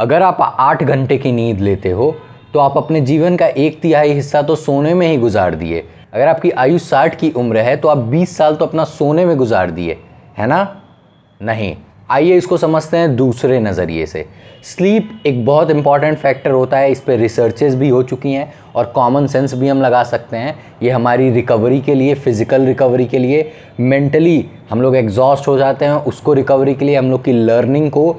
अगर आप आठ घंटे की नींद लेते हो तो आप अपने जीवन का एक तिहाई हिस्सा तो सोने में ही गुजार दिए अगर आपकी आयु साठ की उम्र है तो आप बीस साल तो अपना सोने में गुजार दिए है ना नहीं आइए इसको समझते हैं दूसरे नज़रिए से स्लीप एक बहुत इंपॉर्टेंट फैक्टर होता है इस पर रिसर्चेज भी हो चुकी हैं और कॉमन सेंस भी हम लगा सकते हैं ये हमारी रिकवरी के लिए फ़िज़िकल रिकवरी के लिए मेंटली हम लोग एग्जॉस्ट हो जाते हैं उसको रिकवरी के लिए हम लोग की लर्निंग को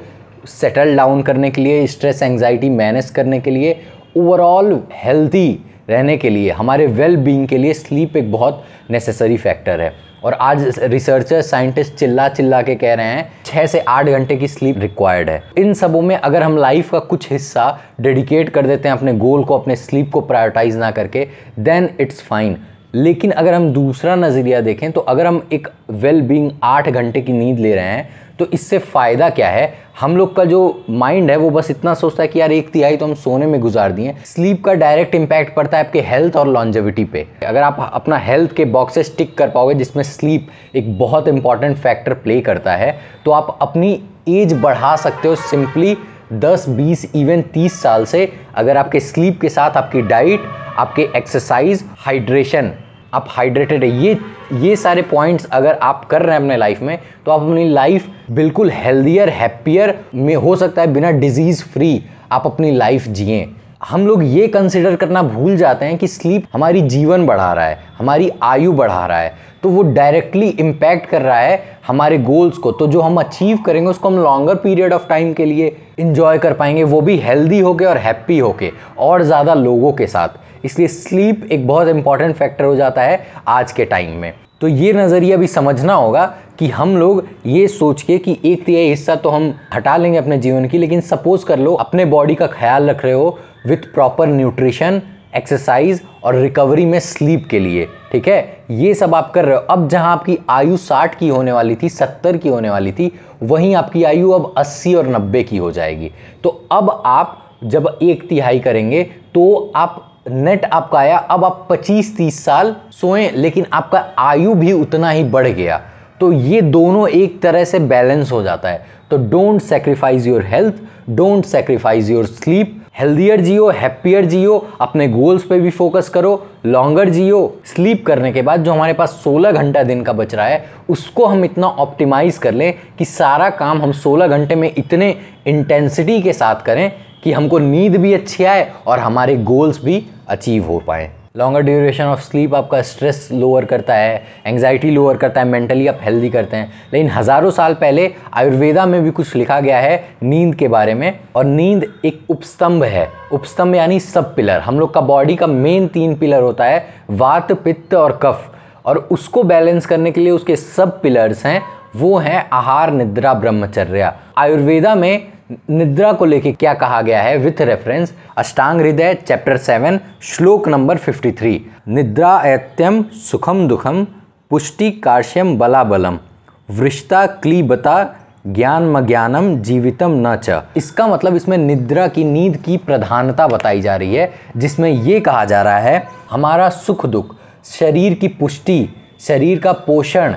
सेटल डाउन करने के लिए स्ट्रेस एंजाइटी मैनेज करने के लिए ओवरऑल हेल्थी रहने के लिए हमारे वेल well बींग के लिए स्लीप एक बहुत नेसेसरी फैक्टर है और आज रिसर्चर साइंटिस्ट चिल्ला चिल्ला के कह रहे हैं छः से आठ घंटे की स्लीप रिक्वायर्ड है इन सबों में अगर हम लाइफ का कुछ हिस्सा डेडिकेट कर देते हैं अपने गोल को अपने स्लीप को प्रायोरिटाइज ना करके देन इट्स फाइन लेकिन अगर हम दूसरा नज़रिया देखें तो अगर हम एक वेल बींग आठ घंटे की नींद ले रहे हैं तो इससे फ़ायदा क्या है हम लोग का जो माइंड है वो बस इतना सोचता है कि यार एक तिहाई तो हम सोने में गुजार दिए स्लीप का डायरेक्ट इम्पैक्ट पड़ता है आपके हेल्थ और लॉन्जेविटी पे अगर आप अपना हेल्थ के बॉक्सेस टिक कर पाओगे जिसमें स्लीप एक बहुत इंपॉर्टेंट फैक्टर प्ले करता है तो आप अपनी एज बढ़ा सकते हो सिंपली 10, 20, इवन 30 साल से अगर आपके स्लीप के साथ आपकी डाइट आपके एक्सरसाइज हाइड्रेशन आप हाइड्रेटेड है ये ये सारे पॉइंट्स अगर आप कर रहे हैं अपने लाइफ में तो आप अपनी लाइफ बिल्कुल हेल्दियर हैप्पियर में हो सकता है बिना डिजीज़ फ्री आप अपनी लाइफ जिए हम लोग ये कंसिडर करना भूल जाते हैं कि स्लीप हमारी जीवन बढ़ा रहा है हमारी आयु बढ़ा रहा है तो वो डायरेक्टली इम्पैक्ट कर रहा है हमारे गोल्स को तो जो हम अचीव करेंगे उसको हम लॉन्गर पीरियड ऑफ टाइम के लिए इन्जॉय कर पाएंगे वो भी हेल्दी होके और हैप्पी होके और ज़्यादा लोगों के साथ इसलिए स्लीप एक बहुत इंपॉर्टेंट फैक्टर हो जाता है आज के टाइम में तो ये नज़रिया भी समझना होगा कि हम लोग ये सोच के कि एक तिहाई तो हिस्सा तो हम हटा लेंगे अपने जीवन की लेकिन सपोज कर लो अपने बॉडी का ख्याल रख रहे हो विथ प्रॉपर न्यूट्रिशन एक्सरसाइज और रिकवरी में स्लीप के लिए ठीक है ये सब आप कर रहे हो अब जहां आपकी आयु 60 की होने वाली थी 70 की होने वाली थी वहीं आपकी आयु अब 80 और 90 की हो जाएगी तो अब आप जब एक तिहाई करेंगे तो आप नेट आपका आया अब आप 25-30 साल सोएं लेकिन आपका आयु भी उतना ही बढ़ गया तो ये दोनों एक तरह से बैलेंस हो जाता है तो don't sacrifice your health don't sacrifice your sleep healthier जियो हैप्पियर जियो अपने गोल्स पे भी फोकस करो लॉन्गर जियो स्लीप करने के बाद जो हमारे पास 16 घंटा दिन का बच रहा है उसको हम इतना ऑप्टिमाइज़ कर लें कि सारा काम हम 16 घंटे में इतने इंटेंसिटी के साथ करें कि हमको नींद भी अच्छी आए और हमारे गोल्स भी अचीव हो पाएँ लॉन्गर ड्यूरेशन ऑफ स्लीप आपका स्ट्रेस लोअर करता है एंग्जाइटी लोअर करता है मेंटली आप हेल्दी करते हैं लेकिन हज़ारों साल पहले आयुर्वेदा में भी कुछ लिखा गया है नींद के बारे में और नींद एक उपस्तंभ है उपस्तंभ यानी सब पिलर हम लोग का बॉडी का मेन तीन पिलर होता है वात पित्त और कफ और उसको बैलेंस करने के लिए उसके सब पिलर्स हैं वो हैं आहार निद्रा ब्रह्मचर्या आयुर्वेदा में निद्रा को लेके क्या कहा गया है with reference Ashtanga Hridaya chapter seven श्लोक नंबर फिफ्टी थ्री निद्रा ऐत्यम सुखम दुखम पुष्टि कार्श्यम बलाबलम वृष्ता क्लीबता ज्ञान ज्ञानम जीवितम न च इसका मतलब इसमें निद्रा की नींद की प्रधानता बताई जा रही है जिसमें ये कहा जा रहा है हमारा सुख दुख शरीर की पुष्टि शरीर का पोषण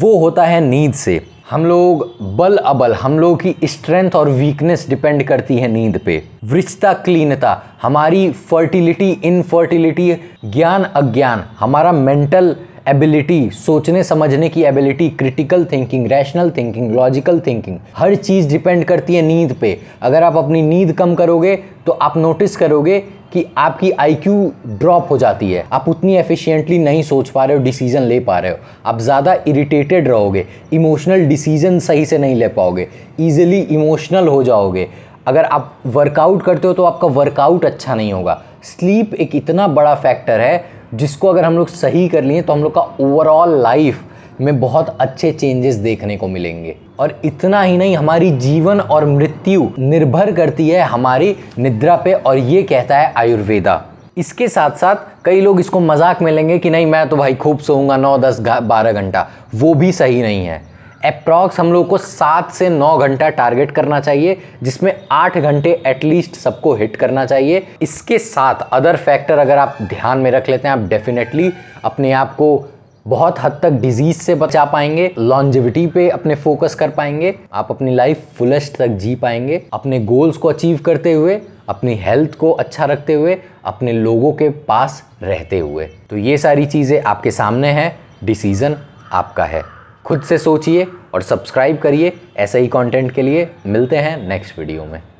वो होता है नींद से हम लोग बल अबल हम लोगों की स्ट्रेंथ और वीकनेस डिपेंड करती है नींद पे वृक्षता क्लीनता हमारी फर्टिलिटी इनफर्टिलिटी ज्ञान अज्ञान हमारा मेंटल एबिलिटी सोचने समझने की ability critical thinking rational thinking logical thinking हर चीज़ डिपेंड करती है नींद पे अगर आप अपनी नींद कम करोगे तो आप नोटिस करोगे कि आपकी आईक्यू ड्रॉप हो जाती है आप उतनी एफिशिएंटली नहीं सोच पा रहे हो डिसीजन ले पा रहे हो आप ज़्यादा इरिटेटेड रहोगे इमोशनल डिसीजन सही से नहीं ले पाओगे ईजिली इमोशनल हो जाओगे अगर आप वर्कआउट करते हो तो आपका वर्कआउट अच्छा नहीं होगा स्लीप एक इतना बड़ा फैक्टर है जिसको अगर हम लोग सही कर लिए तो हम लोग का ओवरऑल लाइफ में बहुत अच्छे चेंजेस देखने को मिलेंगे और इतना ही नहीं हमारी जीवन और मृत्यु निर्भर करती है हमारी निद्रा पे और ये कहता है आयुर्वेदा इसके साथ साथ कई लोग इसको मजाक में लेंगे कि नहीं मैं तो भाई खूब सोऊंगा नौ दस बारह घंटा वो भी सही नहीं है अप्रॉक्स हम लोग को सात से नौ घंटा टारगेट करना चाहिए जिसमें आठ घंटे एटलीस्ट सबको हिट करना चाहिए इसके साथ अदर फैक्टर अगर आप ध्यान में रख लेते हैं आप डेफिनेटली अपने आप को बहुत हद तक डिजीज से बचा पाएंगे लॉन्जिविटी पे अपने फोकस कर पाएंगे आप अपनी लाइफ फुलेस्ट तक जी पाएंगे अपने गोल्स को अचीव करते हुए अपनी हेल्थ को अच्छा रखते हुए अपने लोगों के पास रहते हुए तो ये सारी चीज़ें आपके सामने हैं डिसीज़न आपका है खुद से सोचिए और सब्सक्राइब करिए ऐसे ही कंटेंट के लिए मिलते हैं नेक्स्ट वीडियो में